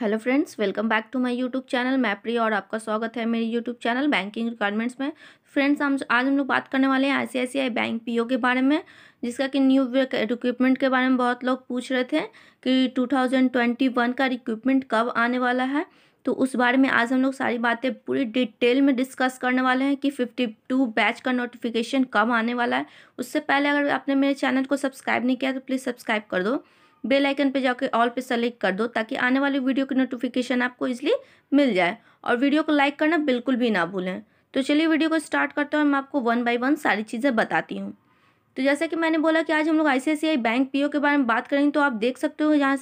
hello friends welcome back to my YouTube channel मैप्री और आपका स्वागत है मेरे यूट्यूब चैनल बैंकिंग रिक्वायरमेंट्स में फ्रेंड्स हम आज हम लोग बात करने वाले हैं आईसीआईसीआई बैंक पीओ के बारे में जिसका कि न्यू रिक्विपमेंट के बारे में बहुत लोग पूछ रहे थे कि 2021 का रिक्विपमेंट कब आने वाला है तो उस बारे में आज हम लोग सारी बातें पूरी डिटेल में डिस्कस करने वाले हैं कि 52 बैच का नोटिफिकेशन कब आने वाला है उससे पहले अगर आपने मेरे चैनल को सब्सक्राइब नहीं किया तो प्लीज़ सब्सक्राइब कर दो बेल आइकन पे जाकर ऑल पे सेलेक्ट कर दो ताकि आने वाली वीडियो की नोटिफिकेशन आपको इसलिए मिल जाए और वीडियो को लाइक करना बिल्कुल भी ना भूलें तो चलिए वीडियो को स्टार्ट करते हैं मैं आपको वन बाई वन सारी चीज़ें बताती हूँ तो जैसा कि मैंने बोला कि आज हम लोग आई बैंक पी के बारे में बात करेंगे तो आप देख सकते हो यहाँ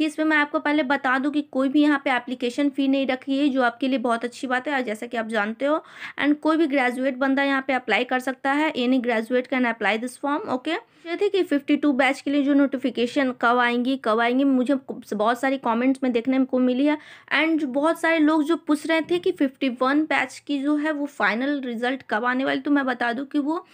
कि इसमें मैं आपको पहले बता दूं कि कोई भी यहाँ पे एप्लीकेशन फ़ी नहीं रखी है जो आपके लिए बहुत अच्छी बात है जैसा कि आप जानते हो एंड कोई भी ग्रेजुएट बंदा यहाँ पे अप्लाई कर सकता है any graduate can apply this form okay ये थी कि फिफ्टी टू बैच के लिए जो नोटिफिकेशन कब आएंगी कब आएंगी मुझे बहुत सारी कॉमेंट्स में देखने को मिली है एंड बहुत सारे लोग जो पूछ रहे थे कि फिफ्टी वन बैच की जो है वो फाइनल रिजल्ट कब आने वाली तो मैं बता दूँ कि वो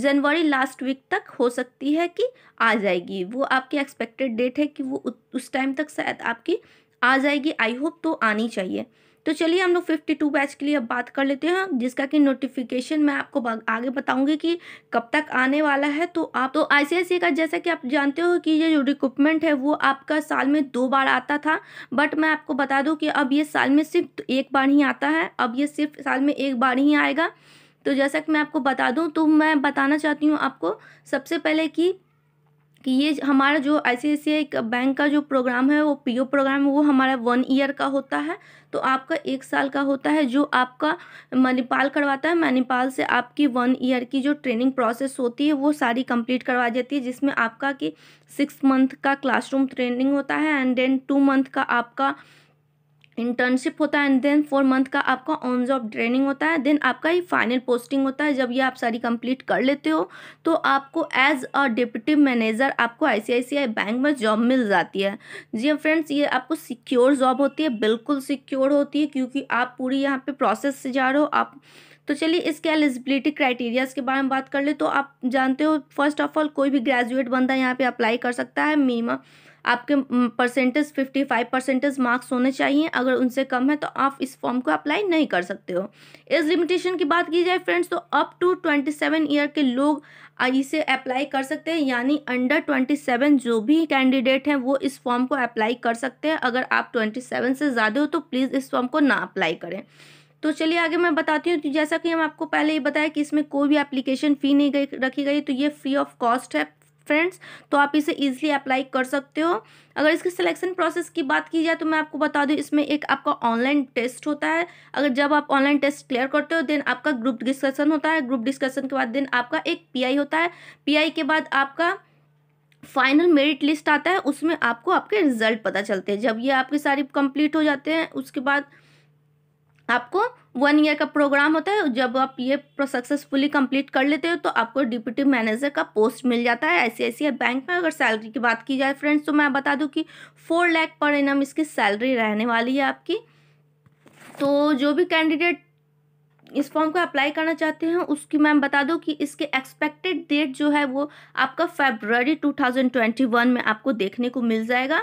जनवरी लास्ट वीक तक हो सकती है कि आ जाएगी वो आपकी एक्सपेक्टेड डेट है कि वो उस टाइम तक शायद आपकी आ जाएगी आई होप तो आनी चाहिए तो चलिए हम लोग फिफ्टी टू बैच के लिए अब बात कर लेते हैं जिसका कि नोटिफिकेशन मैं आपको आगे बताऊंगी कि कब तक आने वाला है तो आप तो आईसीआईसी का जैसा कि आप जानते हो कि ये जो रिक्रूटमेंट है वो आपका साल में दो बार आता था बट मैं आपको बता दूं कि अब ये साल में सिर्फ एक बार ही आता है अब ये सिर्फ साल में एक बार ही आएगा तो जैसा कि मैं आपको बता दूं तो मैं बताना चाहती हूँ आपको सबसे पहले कि कि ये हमारा जो आई बैंक का जो प्रोग्राम है वो पीओ प्रोग्राम वो हमारा वन ईयर का होता है तो आपका एक साल का होता है जो आपका मणिपाल करवाता है मणिपाल से आपकी वन ईयर की जो ट्रेनिंग प्रोसेस होती है वो सारी कंप्लीट करवा देती है जिसमें आपका कि सिक्स मंथ का क्लासरूम ट्रेनिंग होता है एंड देन टू मंथ का आपका इंटर्नशिप होता है एंड देन फोर मंथ का आपका ऑन जॉब ट्रेनिंग होता है देन आपका ये फाइनल पोस्टिंग होता है जब ये आप सारी कंप्लीट कर लेते हो तो आपको एज अ डिप्टी मैनेजर आपको आईसीआईसीआई बैंक में जॉब मिल जाती है जी फ्रेंड्स ये आपको सिक्योर जॉब होती है बिल्कुल सिक्योर होती है क्योंकि आप पूरी यहाँ पर प्रोसेस से जा रहे हो आप तो चलिए इसके एलिजिबिलिटी क्राइटेरियाज के बारे में बात कर ले तो आप जानते हो फर्स्ट ऑफ ऑल कोई भी ग्रेजुएट बंदा यहाँ पे अप्लाई कर सकता है मिनिमम आपके percentage fifty five percentage marks होने चाहिए अगर उनसे कम है तो आप इस फॉर्म को अप्लाई नहीं कर सकते हो एज लिमिटेशन की बात की जाए फ्रेंड्स तो up to twenty seven year के लोग इसे अप्लाई कर सकते हैं यानी अंडर ट्वेंटी सेवन जो भी कैंडिडेट हैं वो इस फॉर्म को अप्लाई कर सकते हैं अगर आप ट्वेंटी सेवन से ज़्यादा हो तो प्लीज़ इस फॉर्म को ना अप्लाई करें तो चलिए आगे मैं बताती हूँ जैसा कि हम आपको पहले ही बताया कि इसमें कोई भी एप्लीकेशन फ़ी नहीं गई रखी गई तो ये फ्री ऑफ कॉस्ट है फ्रेंड्स तो आप इसे ईजिली अप्लाई कर सकते हो अगर इसके सिलेक्शन प्रोसेस की बात की जाए तो मैं आपको बता दूं इसमें एक आपका ऑनलाइन टेस्ट होता है अगर जब आप ऑनलाइन टेस्ट क्लियर करते हो देन आपका ग्रुप डिस्कशन होता है ग्रुप डिस्कशन के बाद देन आपका एक पीआई होता है पीआई के बाद आपका फाइनल मेरिट लिस्ट आता है उसमें आपको आपके रिजल्ट पता चलते हैं जब ये आपकी सारी कंप्लीट हो जाते हैं उसके बाद आपको वन ईयर का प्रोग्राम होता है जब आप ये सक्सेसफुली कंप्लीट कर लेते हो तो आपको डिप्टी मैनेजर का पोस्ट मिल जाता है आई बैंक में अगर सैलरी की बात की जाए फ्रेंड्स तो मैं बता दूँ कि फोर लैख पर इनम इसकी सैलरी रहने वाली है आपकी तो जो भी कैंडिडेट इस फॉर्म को अप्लाई करना चाहते हैं उसकी मैम बता दो कि इसके एक्सपेक्टेड डेट जो है वो आपका फेबररी 2021 में आपको देखने को मिल जाएगा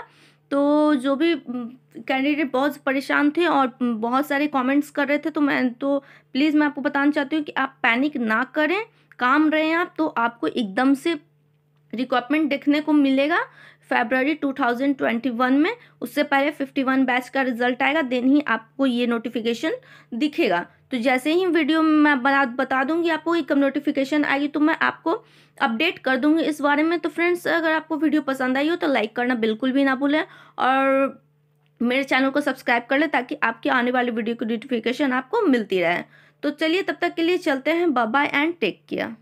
तो जो भी कैंडिडेट बहुत परेशान थे और बहुत सारे कमेंट्स कर रहे थे तो मैं तो प्लीज़ मैं आपको बताना चाहती हूँ कि आप पैनिक ना करें काम रहें आप तो आपको एकदम से रिक्वायरमेंट देखने को मिलेगा फेबररी 2021 में उससे पहले 51 बैच का रिजल्ट आएगा देन ही आपको ये नोटिफिकेशन दिखेगा तो जैसे ही वीडियो मैं बना बता दूंगी आपको एक नोटिफिकेशन आएगी तो मैं आपको अपडेट कर दूंगी इस बारे में तो फ्रेंड्स अगर आपको वीडियो पसंद आई हो तो लाइक करना बिल्कुल भी ना भूलें और मेरे चैनल को सब्सक्राइब कर लें ताकि आपकी आने वाली वीडियो की नोटिफिकेशन आपको मिलती रहे तो चलिए तब तक के लिए चलते हैं बाय एंड टेक केयर